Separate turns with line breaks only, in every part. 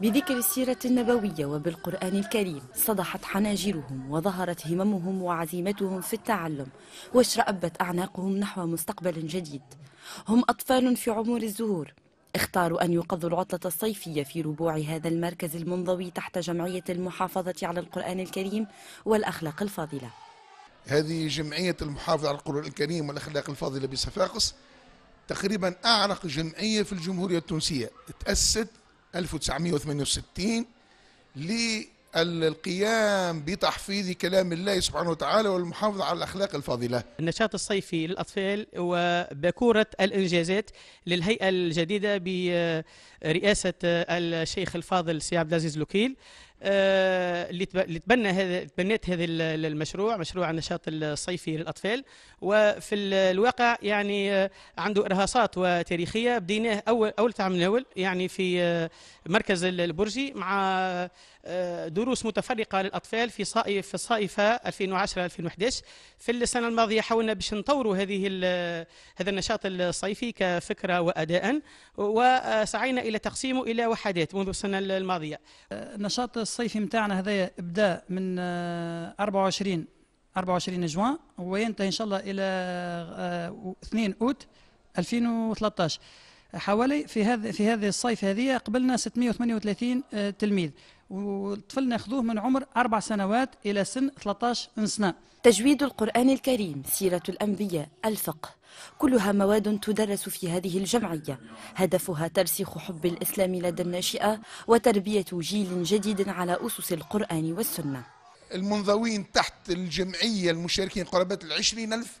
بذكر السيرة النبوية وبالقرآن الكريم صدحت حناجرهم وظهرت هممهم وعزيمتهم في التعلم واشرأبت أعناقهم نحو مستقبل جديد هم أطفال في عمر الزهور اختاروا أن يقضوا العطلة الصيفية في ربوع هذا المركز المنضوي تحت جمعية المحافظة على القرآن الكريم والأخلاق الفاضلة
هذه جمعية المحافظة على القرآن الكريم والأخلاق الفاضلة بصفاقس تقريبا أعرق جمعية في الجمهورية التونسية تأسست 1968 للقيام بتحفيظ كلام الله سبحانه وتعالى والمحافظة على الأخلاق الفاضلة
النشاط الصيفي للأطفال وباكورة الإنجازات للهيئة الجديدة برئاسة الشيخ الفاضل سي عبد العزيز لوكيل آه، اللي تبنى هذا تبنيت هذا المشروع مشروع النشاط الصيفي للاطفال وفي الواقع يعني آه، عنده ارهاصات وتاريخيه بديناه اول اول تعمل الاول يعني في آه، مركز البرجي مع آه، دروس متفرقة للأطفال في صائف في الصائفة 2010-2011 في السنة الماضية حاولنا باش نطوروا هذه هذا النشاط الصيفي كفكرة وأداء وسعينا إلى تقسيمه إلى وحدات منذ السنة الماضية النشاط آه، الصيفي متاعنا هذا إبداء من 24 آه، 24 جوان وينتهي إن شاء الله إلى 2 أوت 2013 حوالي في هذا في هذه الصيف هذه قبلنا 638 آه، تلميذ والطفل ناخذوه من عمر أربع سنوات إلى سن 13 سنة تجويد القرآن الكريم سيرة الأنبياء الفقه
كلها مواد تدرس في هذه الجمعية هدفها ترسيخ حب الإسلام لدى الناشئة وتربية جيل جديد على أسس القرآن والسنة المنضوين تحت الجمعية المشاركين قرابة ال 20,000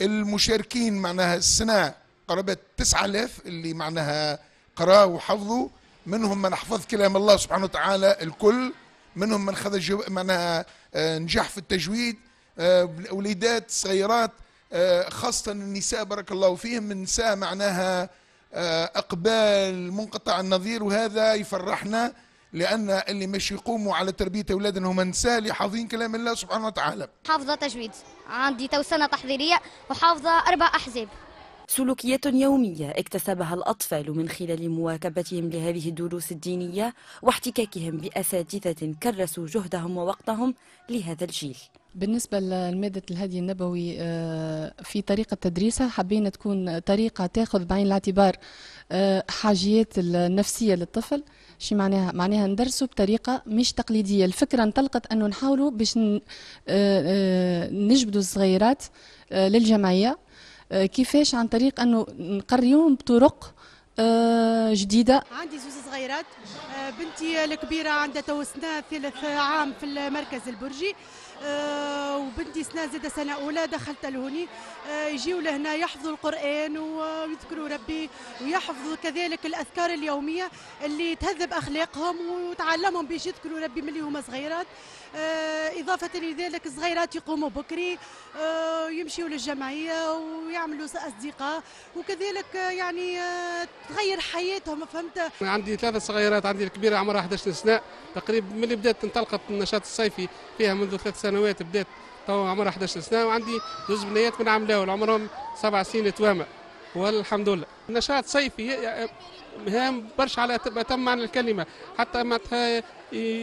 المشاركين
معناها السنة قرابة 9000 اللي معناها قراه وحفظوا منهم من حفظ كلام الله سبحانه وتعالى الكل منهم من خذ جو... معناها آه، نجح في التجويد آه، وليدات صغيرات آه، خاصة النساء بارك الله فيهم النساء معناها اقبال منقطع النظير وهذا يفرحنا لان اللي مش يقوموا على تربيه اولادنا هم نساء اللي
حافظين كلام الله سبحانه وتعالى.
حافظه تجويد، عندي تو سنه تحضيريه وحافظه اربع احزاب.
سلوكيات يومية اكتسبها الأطفال من خلال مواكبتهم لهذه الدروس الدينية واحتكاكهم بأساتذة كرسوا جهدهم ووقتهم لهذا الجيل
بالنسبة لمادة الهدي النبوي آه، في طريقة تدريسها حبينا تكون طريقة تاخذ بعين الاعتبار آه، حاجيات النفسية للطفل شي معناها معناها ندرسه بطريقة مش تقليدية الفكرة انطلقت أنه نحاولوا باش آه، نجبدوا الصغيرات للجمعية آه، كيفاش عن طريق انه نقريهم بطرق آه، جديده عندي زوز صغيرات آه، بنتي الكبيره عندها تو سنه ثالث عام في المركز البرجي آه، وبنتي سنة زادة سنة أولى دخلت لهوني آه، يجيو لهنا يحفظوا القرآن ويذكروا ربي ويحفظوا كذلك الأذكار اليومية اللي تهذب أخلاقهم وتعلمهم باش يذكروا ربي من اللي هما صغيرات آه، إضافة لذلك الصغيرات يقوموا بكري يمشيوا للجمعية ويعملوا أصدقاء وكذلك يعني تغير حياتهم فهمت عندي ثلاثة صغيرات عندي الكبيرة عمرها 11 سنة تقريبا من اللي بدأت انطلقت النشاط الصيفي فيها منذ ثلاث سنوات بدات تو عمرها 11 سنه وعندي زوج بنيات من عملاول عمرهم سبع سنين توامى والحمد لله نشاط صيفي هام برشا على تم معنى الكلمه حتى معناتها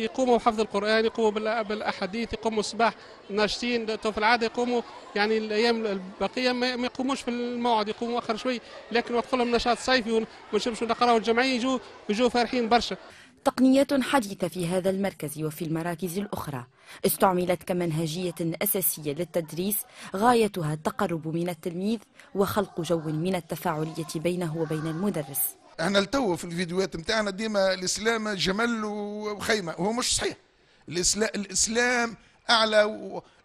يقوموا بحفظ القران يقوموا بالاحاديث يقوموا الصباح ناشطين في العاده يقوموا يعني الايام البقيه ما يقوموش في الموعد يقوموا اخر شوي لكن وقت لهم نشاط صيفي ونشوفوا نقراوا الجمعيه يجوا يجوا فرحين برشا
تقنيات حديثة في هذا المركز وفي المراكز الأخرى استعملت كمنهجية أساسية للتدريس غايتها التقرب من التلميذ وخلق جو من التفاعلية بينه وبين المدرس احنا التو في
الفيديوهات نتاعنا ديما الاسلام جمل وخيمه وهو مش صحيح الاسلام الاسلام اعلى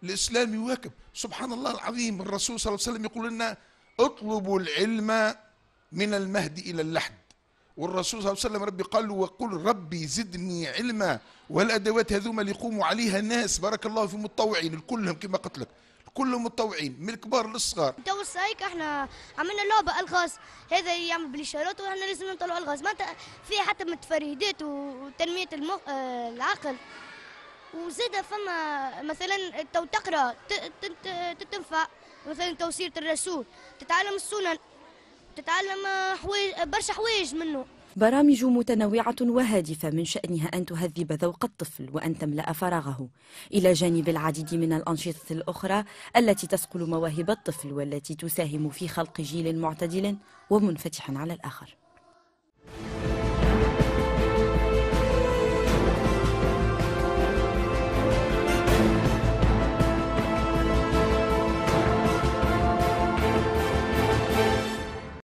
الإسلام يواكب سبحان الله العظيم الرسول صلى الله عليه وسلم يقول لنا اطلبوا العلم من المهد الى اللحد والرسول صلى الله عليه وسلم ربي قال له وقل ربي زدني علما والادوات هذوما اللي يقوموا عليها الناس بارك الله في المتطوعين الكلهم كما قلت لك كلهم متطوعين من الكبار للصغار
تو هيك احنا عملنا لعبه الغاز هذا يعمل بالاشارات واحنا لازم نطلعوا الغاز ما في حتى متفردات وتنميه المخ... آه، العقل وزاد فما مثلا تو تقرا تنفع مثلا توسيره الرسول تتعلم السنن بتتعلم حويج برشا حويج منه
برامج متنوعة وهادفة من شأنها أن تهذب ذوق الطفل وأن تملأ فراغه، إلى جانب العديد من الأنشطة الأخرى التي تسقل مواهب الطفل والتي تساهم في خلق جيل معتدل ومنفتح على الآخر.